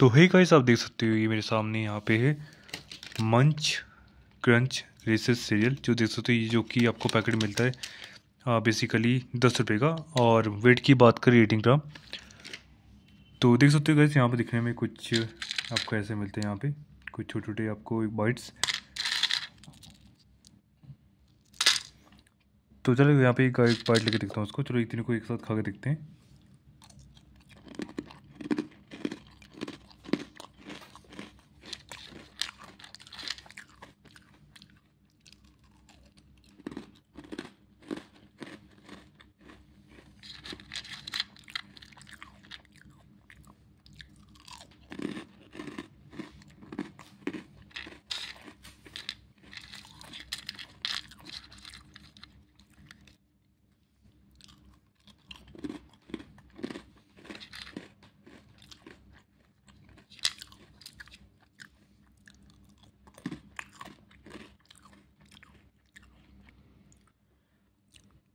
तो हे का आप देख सकते हो ये मेरे सामने यहाँ पे है मंच क्रंच रेसेस सीरियल जो देख सकते हो ये जो कि आपको पैकेट मिलता है आ, बेसिकली दस रुपये का और वेट की बात करें एटीन ग्राम तो देख सकते हो गैस यहाँ पे दिखने में कुछ आपको ऐसे मिलते हैं यहाँ पे कुछ छोटे छोटे आपको बाइट्स तो चलो यहाँ पे एक बाइट लेके देखता हूँ उसको चलो इतने को एक साथ खा के देखते हैं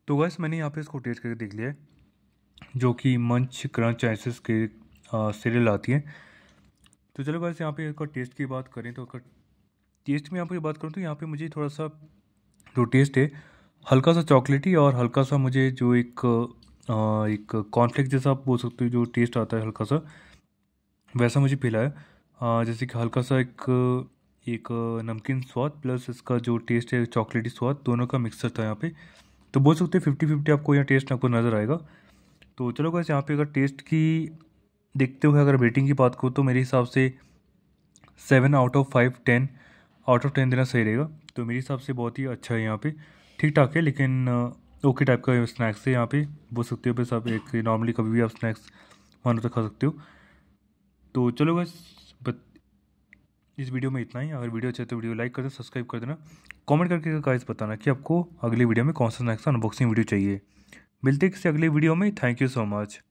तो बस मैंने यहाँ पे इसको टेस्ट करके देख लिया है जो कि मंच क्रंच आइसिस के सीरियल आती है तो चलो बस यहाँ पे इसका टेस्ट की बात करें तो अगर टेस्ट में यहाँ पर बात करूँ तो यहाँ पे मुझे थोड़ा सा जो टेस्ट है हल्का सा चॉकलेटी और हल्का सा मुझे जो एक आ, एक कॉन्फ्लिक्ट जैसा आप बोल सकते हो जो टेस्ट आता है हल्का सा वैसा मुझे पीला है जैसे कि हल्का सा एक एक नमकीन स्वाद प्लस इसका जो टेस्ट है चॉकलेटी स्वाद दोनों का मिक्सर था यहाँ पे तो बोल सकते हो फिफ्टी फिफ्टी आपको यहाँ टेस्ट आपको नज़र आएगा तो चलो बस यहाँ पे अगर टेस्ट की देखते हुए अगर वेटिंग की बात करो तो मेरे हिसाब से seven out of five ten out of ten देना सही रहेगा तो मेरे हिसाब से बहुत ही अच्छा है यहाँ पे ठीक ठाक है लेकिन ओके टाइप का स्नैक्स है यहाँ पे बोल सकते हो बस आप एक नॉर्मली कभी भी आप स्नैक्स वन तक खा सकते हो तो चलो बस इस वीडियो में इतना ही अगर वीडियो अच्छा तो वीडियो लाइक कर देना सब्सक्राइब कर देना कमेंट करके गाइस बताना कि आपको अगली वीडियो में कौन सा नेक्स्ट अनबॉक्सिंग वीडियो चाहिए मिलते किसी अगली वीडियो में थैंक यू सो मच